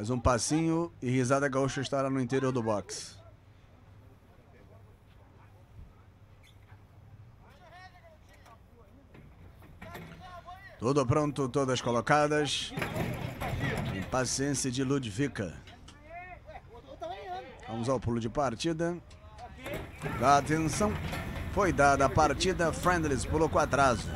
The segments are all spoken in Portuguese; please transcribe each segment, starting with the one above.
Mais um passinho e risada gaúcha estará no interior do box. Tudo pronto, todas colocadas. Impaciência de Ludvica. Vamos ao pulo de partida. Atenção. Foi dada a partida, Friendlies pulou com atraso.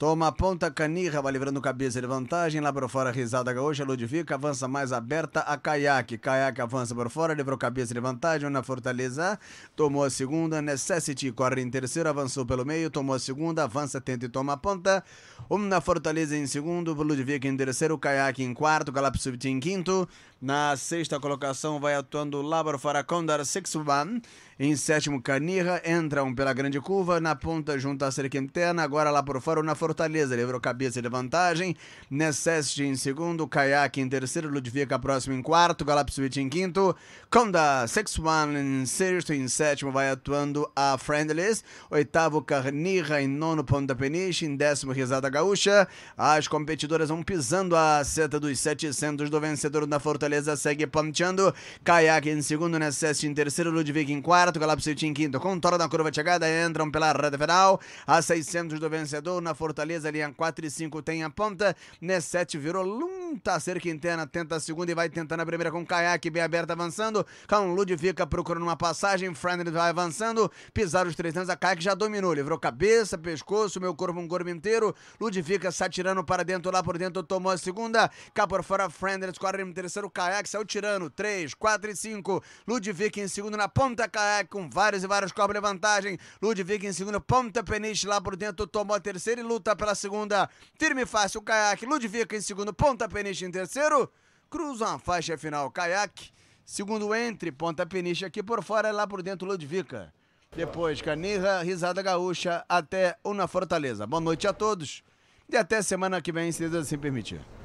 Toma ponta canirra, vai livrando cabeça de vantagem. Lá para fora, risada gaúcha. Ludvica avança mais aberta a caiaque. Caiaque avança por fora, livrou cabeça de vantagem. Na Fortaleza, tomou a segunda. Necessity corre em terceiro, avançou pelo meio, tomou a segunda. Avança, tenta e toma a ponta. Um na Fortaleza em segundo, Ludvica em terceiro, caiaque em quarto, Calapsubit em quinto. Na sexta colocação vai atuando lá fora, Condor 6-1. Em sétimo, Canirra. Entram pela grande curva. Na ponta, junto à Serquentena. Agora lá por fora, na Fortaleza. Livrou cabeça de vantagem. Necessity em segundo. Kayak em terceiro. Ludvika próximo em quarto. Galapswitch em quinto. Conda, Sex One em sexto. Em sétimo, vai atuando a Friendless. Oitavo, Carnirra. Em nono, Ponta Peniche. Em décimo, Risada Gaúcha. As competidoras vão pisando a seta dos 700 do vencedor da Fortaleza. Segue panteando. Kayak em segundo. Necessity em terceiro. Ludvica em quarto quarto colapso em quinto. Com Toro na curva de chegada, entram pela reta final. A 600 do vencedor, na Fortaleza, linha 4 e 5 tem a ponta. Nessete virou lunta, cerca interna, tenta a segunda e vai tentando a primeira com caiaque bem aberta, avançando. Cão fica procurando uma passagem. Friendly vai avançando. Pisar os 300, a caiaque já dominou. Livrou cabeça, pescoço, meu corpo, um corpo inteiro. Ludvica se atirando para dentro, lá por dentro, tomou a segunda. Cá por fora, Friendly corre em terceiro, caiaque saiu tirando. 3, 4 e 5. ludvica em segundo na ponta, caiaque com vários e vários corpos de vantagem. Ludwig em segundo, Ponta Peniche lá por dentro, tomou a terceira e luta pela segunda. Tirme fácil, Caiaque, Ludwig em segundo, Ponta Peniche em terceiro. Cruzam a faixa final, Caiaque. Segundo entre, Ponta Peniche aqui por fora, lá por dentro, Ludvica. Depois, Canirra, Risada Gaúcha, até Una Fortaleza. Boa noite a todos e até semana que vem, se Deus assim permitir.